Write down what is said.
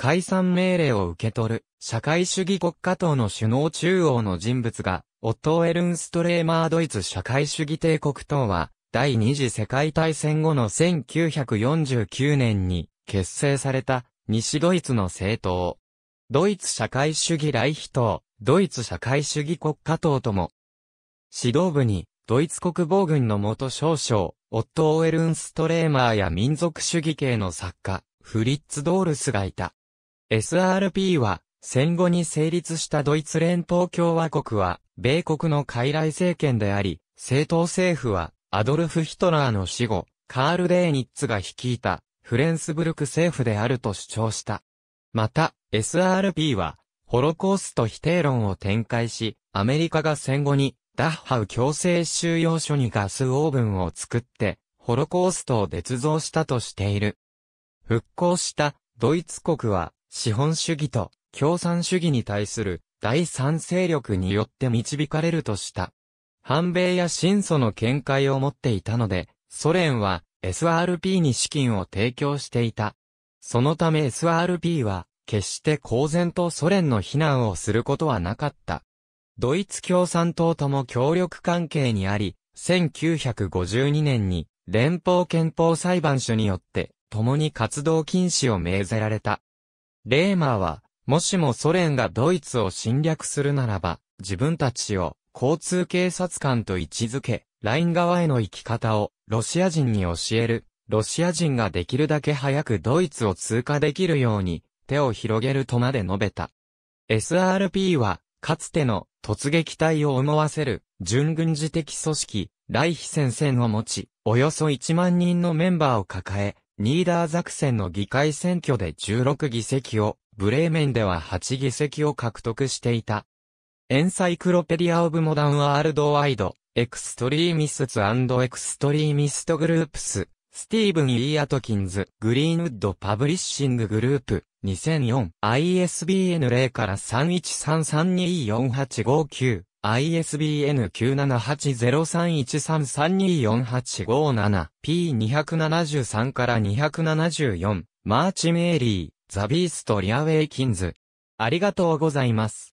解散命令を受け取る、社会主義国家党の首脳中央の人物が、オットー・エルンストレーマードイツ社会主義帝国党は、第二次世界大戦後の1949年に結成された西ドイツの政党。ドイツ社会主義来イ党、ドイツ社会主義国家党とも。指導部に、ドイツ国防軍の元少将、オットー・エルンストレーマーや民族主義系の作家、フリッツ・ドールスがいた。SRP は、戦後に成立したドイツ連邦共和国は、米国の傀儡政権であり、政党政府は、アドルフ・ヒトラーの死後、カール・デーニッツが率いた、フレンスブルク政府であると主張した。また、SRP は、ホロコースト否定論を展開し、アメリカが戦後に、ダッハウ強制収容所にガスオーブンを作って、ホロコーストを捏造したとしている。復興したドイツ国は資本主義と共産主義に対する第三勢力によって導かれるとした。反米や新祖の見解を持っていたので、ソ連は SRP に資金を提供していた。そのため SRP は、決して公然とソ連の非難をすることはなかった。ドイツ共産党とも協力関係にあり、1952年に連邦憲法裁判所によって共に活動禁止を命ぜられた。レーマーは、もしもソ連がドイツを侵略するならば、自分たちを交通警察官と位置づけ、ライン側への行き方をロシア人に教える。ロシア人ができるだけ早くドイツを通過できるように手を広げるとまで述べた。SRP は、かつての突撃隊を思わせる準軍事的組織、ライヒ戦線を持ち、およそ1万人のメンバーを抱え、ニーダーザクセンの議会選挙で16議席を、ブレーメンでは8議席を獲得していた。エンサイクロペディア・オブ・モダン・ワールド・ワイド、エクストリーミスツエクストリーミスト・グループス、スティーブン・イー・アトキンズ、グリーンウッド・パブリッシング・グループ、2004、ISBN 0から313324859。ISBN 9780313324857 P273 から274マーチ・メーリー、ザ・ビースト・リアウェイ・キンズ。ありがとうございます。